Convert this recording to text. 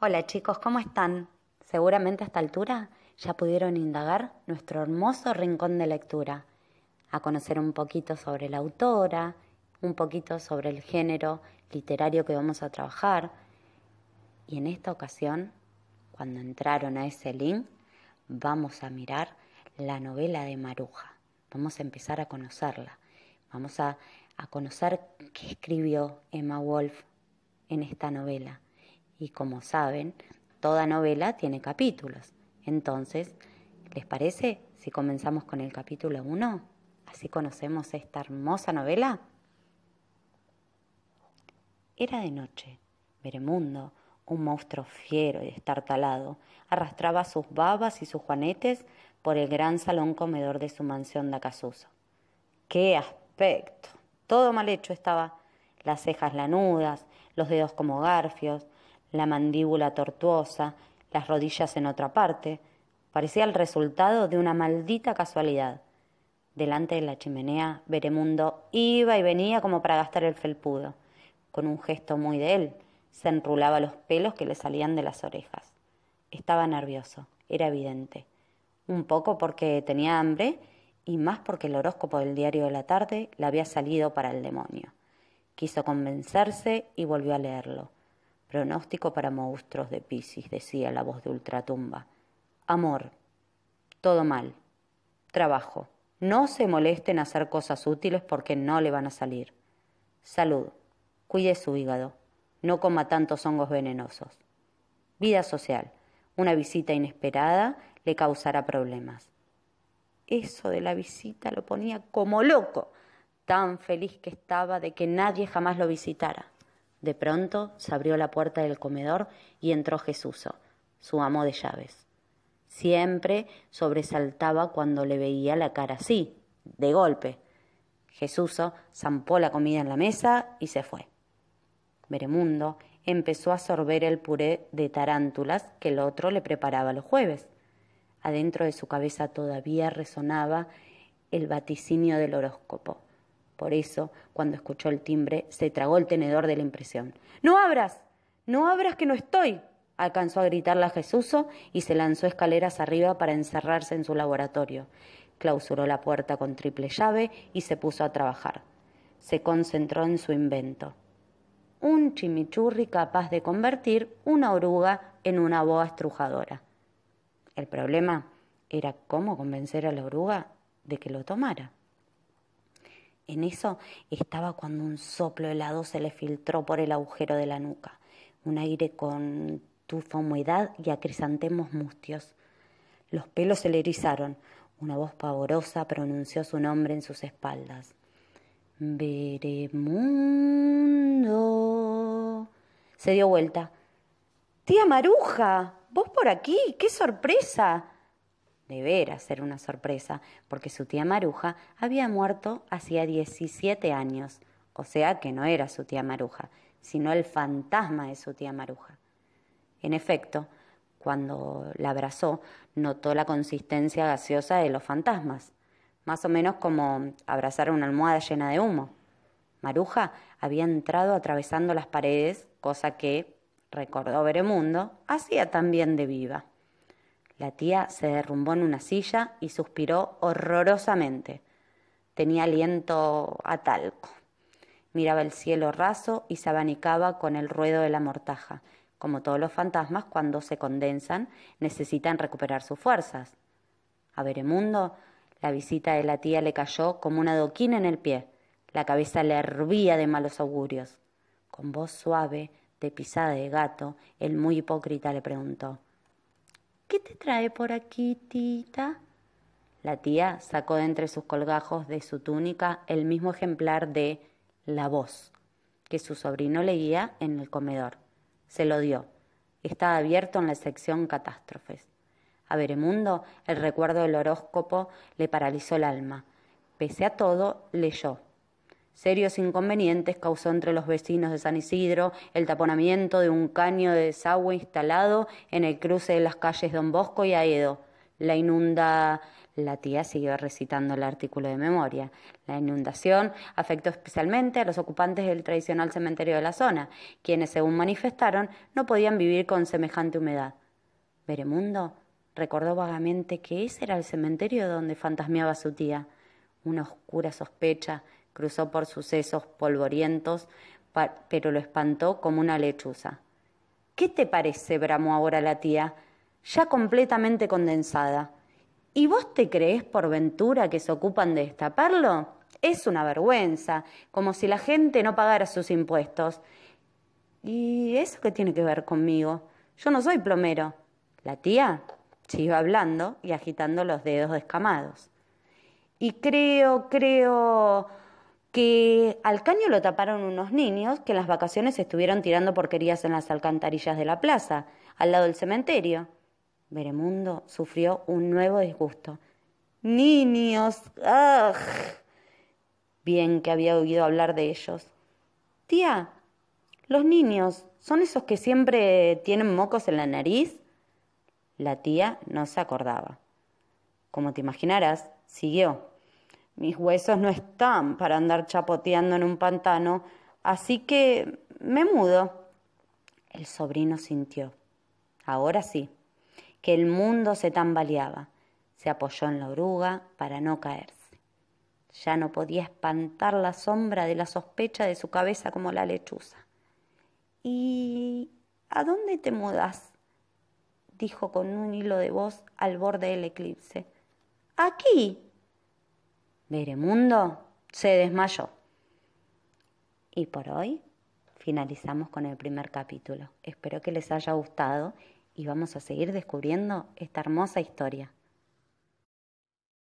Hola chicos, ¿cómo están? Seguramente a esta altura ya pudieron indagar nuestro hermoso rincón de lectura, a conocer un poquito sobre la autora, un poquito sobre el género literario que vamos a trabajar. Y en esta ocasión, cuando entraron a ese link, vamos a mirar la novela de Maruja. Vamos a empezar a conocerla. Vamos a, conocer qué escribió Emma Wolf en esta novela y como saben, toda novela tiene capítulos. Entonces, ¿les parece si comenzamos con el capítulo 1? Así conocemos esta hermosa novela. Era de noche. Veremundo, un monstruo fiero y destartalado, arrastraba sus babas y sus juanetes por el gran salón comedor de su mansión de Acasuso. ¡Qué aspecto! Todo mal hecho estaba. Las cejas lanudas, los dedos como garfios, la mandíbula tortuosa, las rodillas en otra parte. Parecía el resultado de una maldita casualidad. Delante de la chimenea, Beremundo iba y venía como para gastar el felpudo. Con un gesto muy de él, se enrulaba los pelos que le salían de las orejas. Estaba nervioso, era evidente. Un poco porque tenía hambre y más porque el horóscopo del diario de la tarde le había salido para el demonio. Quiso convencerse y volvió a leerlo. Pronóstico para monstruos de Piscis, decía la voz de ultratumba. Amor, todo mal. Trabajo. No se molesten en hacer cosas útiles porque no le van a salir. Salud. Cuide su hígado. No coma tantos hongos venenosos. Vida social. Una visita inesperada le causará problemas. Eso de la visita lo ponía como loco, tan feliz que estaba de que nadie jamás lo visitara. De pronto se abrió la puerta del comedor y entró Jesuso, su amo de llaves. Siempre sobresaltaba cuando le veía la cara así, de golpe. Jesuso zampó la comida en la mesa y se fue. Beremundo empezó a sorber el puré de tarántulas que el otro le preparaba los jueves. Adentro de su cabeza todavía resonaba el vaticinio del horóscopo. Por eso, cuando escuchó el timbre, se tragó el tenedor de la impresión. ¡No abras! ¡No abras que no estoy! alcanzó a gritarle a Jesuso y se lanzó escaleras arriba para encerrarse en su laboratorio. Clausuró la puerta con triple llave y se puso a trabajar. Se concentró en su invento. Un chimichurri capaz de convertir una oruga en una boa estrujadora. El problema era cómo convencer a la oruga de que lo tomara. En eso estaba cuando un soplo helado se le filtró por el agujero de la nuca, un aire con tufa humedad y acrisantemos mustios. Los pelos se le erizaron. Una voz pavorosa pronunció su nombre en sus espaldas. ¡Veremundo! Se dio vuelta. Tía Maruja, vos por aquí, qué sorpresa deberá ser una sorpresa, porque su tía Maruja había muerto hacía 17 años, o sea que no era su tía Maruja, sino el fantasma de su tía Maruja. En efecto, cuando la abrazó, notó la consistencia gaseosa de los fantasmas, más o menos como abrazar una almohada llena de humo. Maruja había entrado atravesando las paredes, cosa que, recordó Veremundo hacía también de viva. La tía se derrumbó en una silla y suspiró horrorosamente. Tenía aliento a talco. Miraba el cielo raso y se abanicaba con el ruedo de la mortaja. Como todos los fantasmas, cuando se condensan, necesitan recuperar sus fuerzas. A veremundo, la visita de la tía le cayó como una doquina en el pie. La cabeza le hervía de malos augurios. Con voz suave, de pisada de gato, el muy hipócrita le preguntó ¿Qué te trae por aquí, tita? La tía sacó de entre sus colgajos de su túnica el mismo ejemplar de La voz que su sobrino leía en el comedor. Se lo dio. Estaba abierto en la sección catástrofes. A Beremundo el recuerdo del horóscopo le paralizó el alma. Pese a todo, leyó Serios inconvenientes causó entre los vecinos de San Isidro el taponamiento de un caño de desagüe instalado en el cruce de las calles Don Bosco y Aedo. La inunda la tía siguió recitando el artículo de memoria. La inundación afectó especialmente a los ocupantes del tradicional cementerio de la zona, quienes, según manifestaron, no podían vivir con semejante humedad. Veremundo recordó vagamente que ese era el cementerio donde fantasmeaba su tía. Una oscura sospecha cruzó por sucesos polvorientos, pero lo espantó como una lechuza. ¿Qué te parece? bramó ahora la tía, ya completamente condensada. ¿Y vos te crees por ventura que se ocupan de destaparlo? Es una vergüenza, como si la gente no pagara sus impuestos. ¿Y eso qué tiene que ver conmigo? Yo no soy plomero. La tía siguió hablando y agitando los dedos descamados. Y creo, creo, que al caño lo taparon unos niños que en las vacaciones estuvieron tirando porquerías en las alcantarillas de la plaza, al lado del cementerio. Beremundo sufrió un nuevo disgusto. Niños. ¡Ugh! Bien que había oído hablar de ellos. Tía, los niños, ¿son esos que siempre tienen mocos en la nariz? La tía no se acordaba. Como te imaginarás, siguió. Mis huesos no están para andar chapoteando en un pantano, así que me mudo. El sobrino sintió, ahora sí, que el mundo se tambaleaba. Se apoyó en la oruga para no caerse. Ya no podía espantar la sombra de la sospecha de su cabeza como la lechuza. ¿Y a dónde te mudas? dijo con un hilo de voz al borde del eclipse. Aquí, Beremundo se desmayó. Y por hoy finalizamos con el primer capítulo. Espero que les haya gustado y vamos a seguir descubriendo esta hermosa historia.